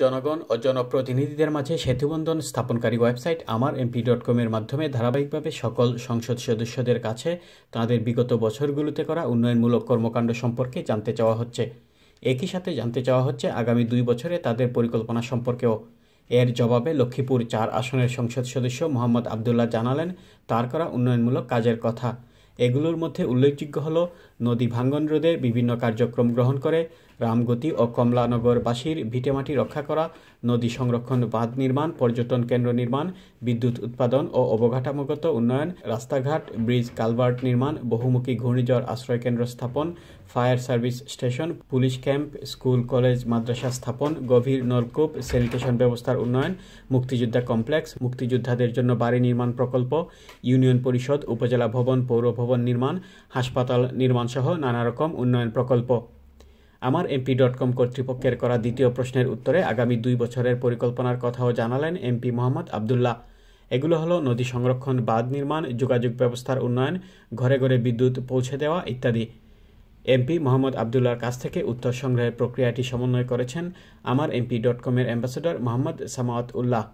জনগণ ও জনপ্রতিনিধিদের মাঝে সেতুবন্ধন স্থাপনকারী ওয়েবসাইট আমার এমপি ডট কমের মাধ্যমে ধারাবাহিকভাবে সকল সংসদ সদস্যদের কাছে তাঁদের বিগত বছরগুলোতে করা উন্নয়নমূলক কর্মকাণ্ড সম্পর্কে জানতে চাওয়া হচ্ছে একই সাথে জানতে চাওয়া হচ্ছে আগামী দুই বছরে তাদের পরিকল্পনা সম্পর্কেও এর জবাবে লক্ষ্মীপুর চার আসনের সংসদ সদস্য মোহাম্মদ আবদুল্লাহ জানালেন তার করা উন্নয়নমূলক কাজের কথা এগুলোর মধ্যে উল্লেখযোগ্য হল নদী ভাঙ্গন রোধে বিভিন্ন কার্যক্রম গ্রহণ করে রামগতি ও কমলানগরবাসীর ভিটেমাটি রক্ষা করা নদী সংরক্ষণ বাঁধ নির্মাণ পর্যটন কেন্দ্র নির্মাণ বিদ্যুৎ উৎপাদন ও অবকাঠামোগত উন্নয়ন রাস্তাঘাট ব্রিজ কালভার্ট নির্মাণ বহুমুখী ঘূর্ণিঝড় কেন্দ্র স্থাপন fire service station police camp school college মাদ্রাসা স্থাপন গভীর নলকূপ স্যানিটেশন ব্যবস্থার উন্নয়ন মুক্তিযোদ্ধা কমপ্লেক্স মুক্তিযোদ্ধাদের জন্য বাড়ি নির্মাণ প্রকল্প ইউনিয়ন পরিষদ উপজেলা ভবন পৌর ভবন ভবন নির্মাণ হাসপাতাল সহ নানা রকম উন্নয়ন প্রকল্প আমার এমপি ডট কম কর্তৃপক্ষের করা দ্বিতীয় প্রশ্নের উত্তরে আগামী দুই বছরের পরিকল্পনার কথাও জানালেন এমপি মোহাম্মদ আবদুল্লাহ এগুলো হলো নদী সংরক্ষণ বাঁধ নির্মাণ যোগাযোগ ব্যবস্থার উন্নয়ন ঘরে ঘরে বিদ্যুৎ পৌঁছে দেওয়া ইত্যাদি এমপি মোহাম্মদ আবদুল্লার কাছ থেকে উত্তর সংগ্রহের প্রক্রিয়াটি সমন্বয় করেছেন আমার এমপি ডট কমের অ্যাম্বাসেডর মোহাম্মদ সামাওয়াত উল্লাহ